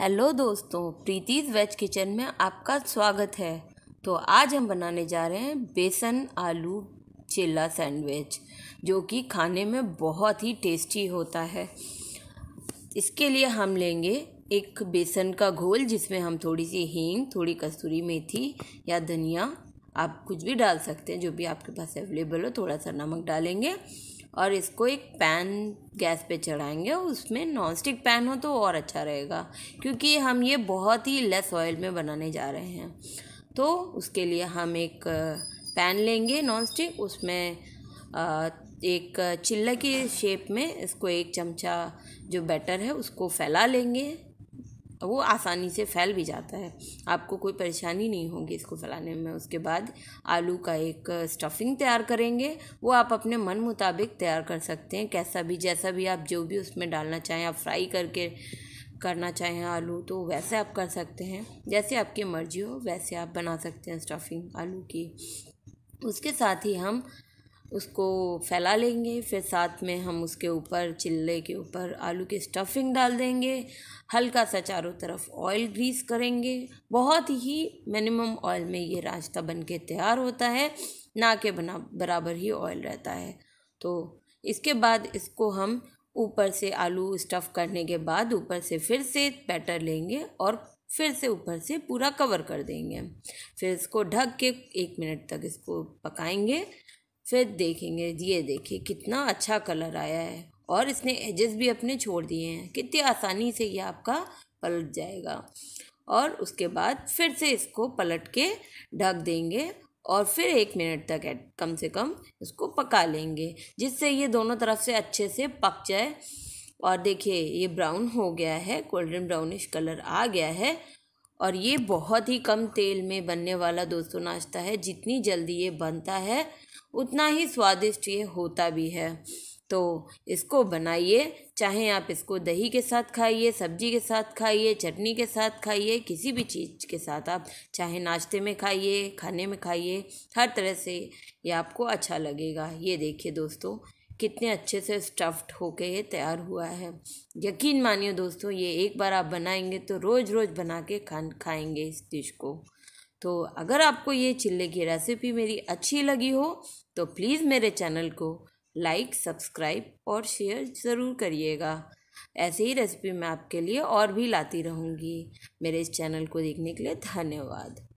hello दोस्तों प्रीतिज veg kitchen में आपका स्वागत है तो आज हम बनाने जा रहे हैं बेसन आलू चिल्ला सैंडविच जो कि खाने में बहुत ही टेस्टी होता है इसके लिए हम लेंगे एक बेसन का घोल जिसमें हम थोड़ी सी हींग थोड़ी कस्तूरी मेथी या धनिया आप कुछ भी डाल सकते हैं जो भी आपके पास अवेलेबल हो थोड़ा सा नमक डालेंगे और इसको एक पैन गैस पे चढ़ाएंगे उसमें नॉन स्टिक पैन हो तो और अच्छा रहेगा क्योंकि हम ये बहुत ही लेस ऑयल में बनाने जा रहे हैं तो उसके लिए हम एक पैन लेंगे नॉन स्टिक उसमें एक चिल्ला के शेप में इसको एक चमचा जो बैटर है उसको फैला लेंगे वो आसानी से फैल भी जाता है आपको कोई परेशानी नहीं होगी इसको फैलाने में उसके बाद आलू का एक स्टफिंग तैयार करेंगे वो आप अपने मन मुताबिक तैयार कर सकते हैं कैसा भी जैसा भी आप जो भी उसमें डालना चाहें आप फ्राई करके करना चाहें आलू तो वैसे आप कर सकते हैं जैसे आपकी मर्जी हो वैसे आप बना सकते हैं स्टफिंग आलू की उसके साथ ही हम उसको फैला लेंगे फिर साथ में हम उसके ऊपर चिल्ले के ऊपर आलू की स्टफिंग डाल देंगे हल्का सा चारों तरफ ऑयल ग्रीस करेंगे बहुत ही मिनिमम ऑयल में ये रास्ता बन के तैयार होता है ना के बना बराबर ही ऑयल रहता है तो इसके बाद इसको हम ऊपर से आलू स्टफ़ करने के बाद ऊपर से फिर से बैटर लेंगे और फिर से ऊपर से पूरा कवर कर देंगे फिर इसको ढक के एक मिनट तक इसको पकाएंगे फिर देखेंगे ये देखिए कितना अच्छा कलर आया है और इसने एजेस भी अपने छोड़ दिए हैं कितनी आसानी से ये आपका पलट जाएगा और उसके बाद फिर से इसको पलट के ढक देंगे और फिर एक मिनट तक कम से कम इसको पका लेंगे जिससे ये दोनों तरफ से अच्छे से पक जाए और देखिए ये ब्राउन हो गया है गोल्डन ब्राउनिश कलर आ गया है और ये बहुत ही कम तेल में बनने वाला दोस्तों नाश्ता है जितनी जल्दी ये बनता है उतना ही स्वादिष्ट ये होता भी है तो इसको बनाइए चाहे आप इसको दही के साथ खाइए सब्जी के साथ खाइए चटनी के साथ खाइए किसी भी चीज़ के साथ आप चाहे नाश्ते में खाइए खाने में खाइए हर तरह से ये आपको अच्छा लगेगा ये देखिए दोस्तों कितने अच्छे से स्टफ्ड होके ये तैयार हुआ है यकीन मानिए दोस्तों ये एक बार आप बनाएंगे तो रोज़ रोज़ बना के खान खाएंगे इस डिश को तो अगर आपको ये चिल्ले की रेसिपी मेरी अच्छी लगी हो तो प्लीज़ मेरे चैनल को लाइक सब्सक्राइब और शेयर ज़रूर करिएगा ऐसे ही रेसिपी मैं आपके लिए और भी लाती रहूँगी मेरे इस चैनल को देखने के लिए धन्यवाद